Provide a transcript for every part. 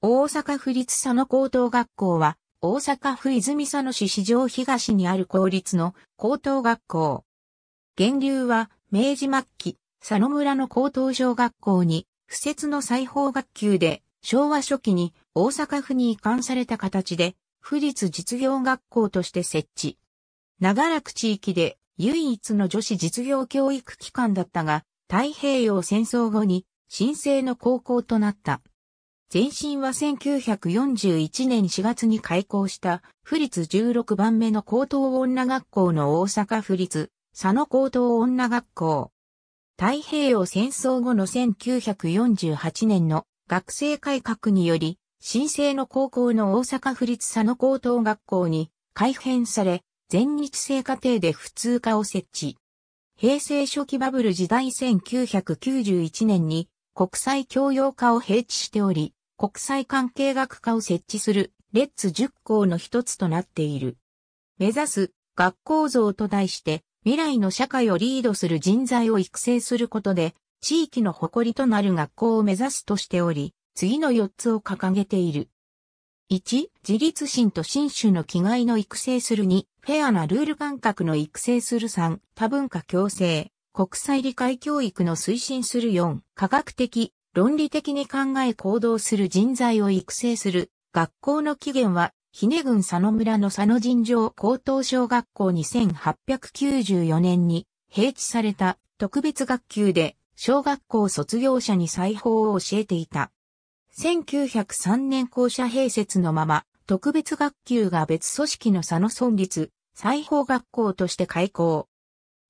大阪府立佐野高等学校は、大阪府泉佐野市市場東にある公立の高等学校。源流は、明治末期、佐野村の高等小学校に、不設の裁縫学級で、昭和初期に大阪府に移管された形で、府立実業学校として設置。長らく地域で唯一の女子実業教育機関だったが、太平洋戦争後に、新生の高校となった。前身は1941年4月に開校した府立16番目の高等女学校の大阪府立佐野高等女学校。太平洋戦争後の1948年の学生改革により、新生の高校の大阪府立佐野高等学校に改編され、全日制課程で普通科を設置。平成初期バブル時代1991年に国際教養科を併置しており、国際関係学科を設置するレッツ10校の一つとなっている。目指す学校像と題して未来の社会をリードする人材を育成することで地域の誇りとなる学校を目指すとしており、次の4つを掲げている。1、自立心と新種の気概の育成する2、フェアなルール感覚の育成する3、多文化共生、国際理解教育の推進する4、科学的、論理的に考え行動する人材を育成する学校の起源は、ひね郡佐野村の佐野尋常高等小学校に1 8 9 4年に平地された特別学級で小学校卒業者に裁縫を教えていた。1903年校舎併設のまま、特別学級が別組織の佐野村立、裁縫学校として開校。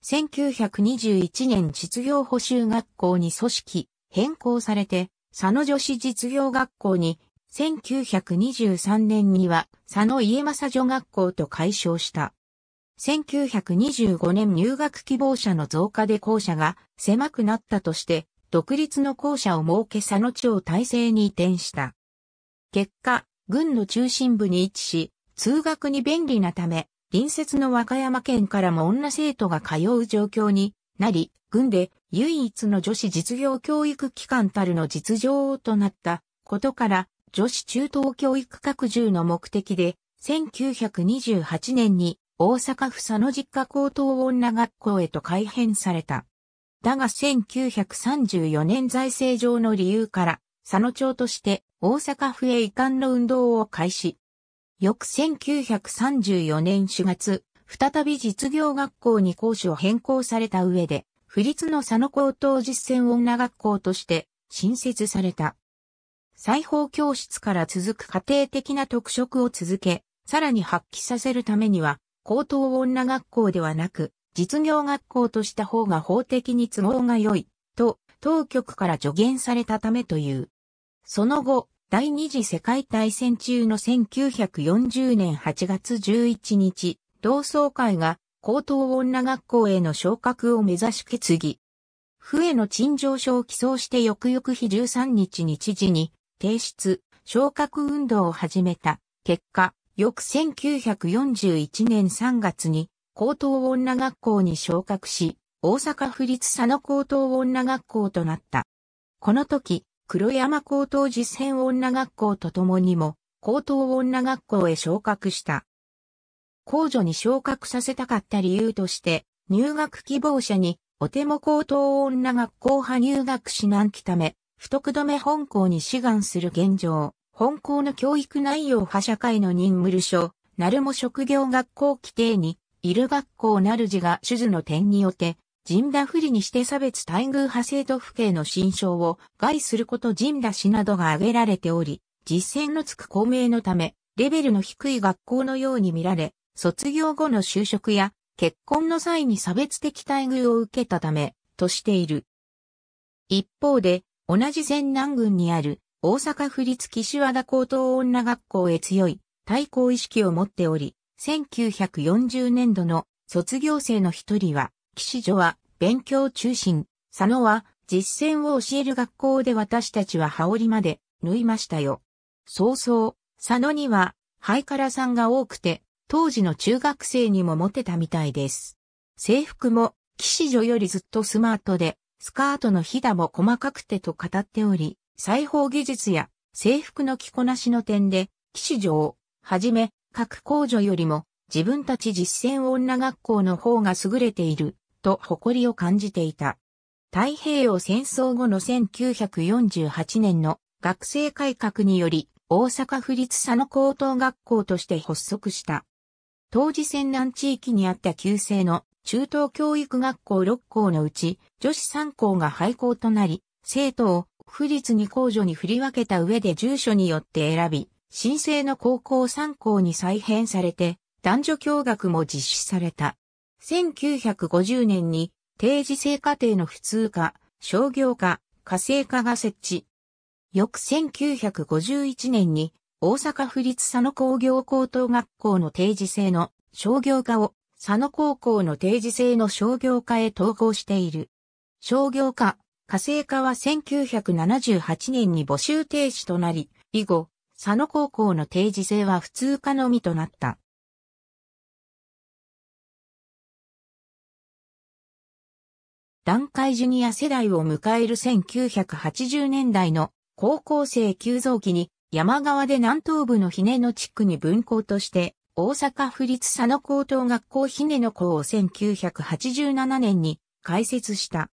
1921年実業補修学校に組織、変更されて、佐野女子実業学校に、1923年には佐野家政女学校と改称した。1925年入学希望者の増加で校舎が狭くなったとして、独立の校舎を設け佐野町体制に移転した。結果、軍の中心部に位置し、通学に便利なため、隣接の和歌山県からも女生徒が通う状況になり、軍で唯一の女子実業教育機関たるの実情となったことから、女子中等教育拡充の目的で、1928年に大阪府佐野実家高等女学校へと改編された。だが1934年財政上の理由から、佐野町として大阪府へ遺憾の運動を開始。翌1934年4月、再び実業学校に講師を変更された上で、府立の佐野高等実践女学校として新設された。裁縫教室から続く家庭的な特色を続け、さらに発揮させるためには、高等女学校ではなく、実業学校とした方が法的に都合が良い、と、当局から助言されたためという。その後、第二次世界大戦中の1940年8月11日、同窓会が高等女学校への昇格を目指し決議。笛の陳情書を起草して翌々日13日に知事に提出、昇格運動を始めた。結果、翌1941年3月に高等女学校に昇格し、大阪府立佐野高等女学校となった。この時、黒山高等実践女学校とともにも、高等女学校へ昇格した。公助に昇格させたかった理由として、入学希望者に、お手も高等女学校派入学指南期ため、不徳め本校に志願する現状、本校の教育内容派社会の任務る書、なるも職業学校規定に、いる学校なるじが手術の点によって、人打不利にして差別待遇派生徒府警の心象を害すること人打しなどが挙げられており、実践のつく公明のため、レベルの低い学校のように見られ、卒業後の就職や結婚の際に差別的待遇を受けたため、としている。一方で、同じ前南郡にある大阪府立岸和田高等女学校へ強い対抗意識を持っており、1940年度の卒業生の一人は、岸女は勉強中心、佐野は実践を教える学校で私たちは羽織まで縫いましたよ。そうそう、佐野にはハイカラさんが多くて、当時の中学生にもモテたみたいです。制服も、騎士女よりずっとスマートで、スカートのひだも細かくてと語っており、裁縫技術や制服の着こなしの点で、騎士女をはじめ、各工女よりも自分たち実践女学校の方が優れている、と誇りを感じていた。太平洋戦争後の1948年の学生改革により、大阪府立佐野高等学校として発足した。当時戦南地域にあった旧制の中等教育学校6校のうち女子3校が廃校となり、生徒を府立に校女に振り分けた上で住所によって選び、新制の高校3校に再編されて、男女教学も実施された。1950年に定時制課程の普通科、商業科、家政科が設置。翌1951年に大阪府立佐野工業高等学校の定時制の商業科を佐野高校の定時制の商業科へ統合している。商業科、火星科は1978年に募集停止となり、以後、佐野高校の定時制は普通科のみとなった。段階ジュニア世代を迎える1980年代の高校生急増期に山側で南東部の姫野地区に分校として、大阪府立佐野高等学校姫野校を1987年に開設した。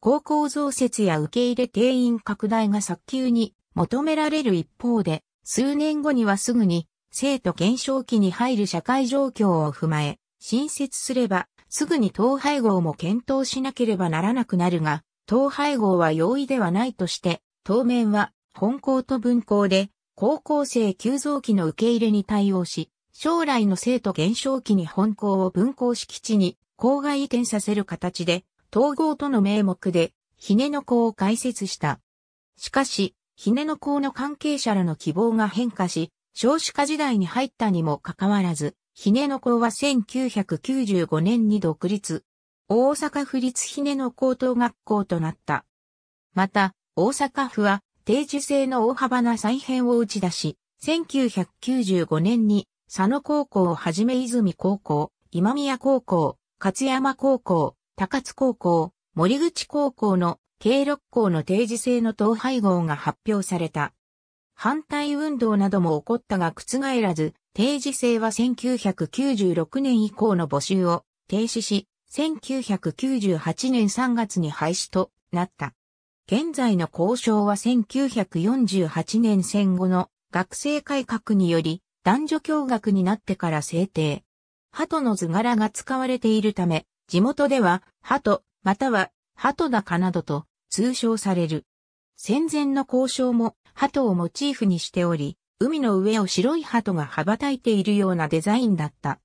高校増設や受け入れ定員拡大が早急に求められる一方で、数年後にはすぐに生徒減少期に入る社会状況を踏まえ、新設すればすぐに統廃合も検討しなければならなくなるが、統廃合は容易ではないとして、当面は本校と分校で、高校生急増期の受け入れに対応し、将来の生徒減少期に本校を分校敷地に校外移転させる形で、統合との名目で、ひねの校を開設した。しかし、ひねの校の関係者らの希望が変化し、少子化時代に入ったにもかかわらず、ひねの校は1995年に独立。大阪府立ひねの高等学校となった。また、大阪府は定時制の大幅な再編を打ち出し、1995年に佐野高校をはじめ泉高校、今宮高校、勝山高校、高津高校、森口高校の計6校の定時制の統廃合が発表された。反対運動なども起こったが覆らず、定時制は1996年以降の募集を停止し、1998年3月に廃止となった。現在の交渉は1948年戦後の学生改革により男女共学になってから制定。鳩の図柄が使われているため、地元では鳩、または鳩高などと通称される。戦前の交渉も鳩をモチーフにしており、海の上を白い鳩が羽ばたいているようなデザインだった。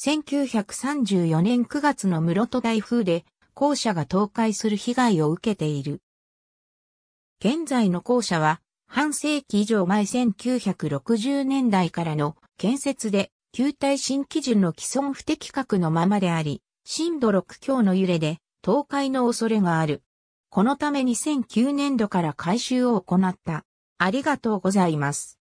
1934年9月の室戸台風で校舎が倒壊する被害を受けている。現在の校舎は、半世紀以上前1960年代からの建設で、旧体新基準の既存不適格のままであり、震度6強の揺れで倒壊の恐れがある。このため2009年度から改修を行った。ありがとうございます。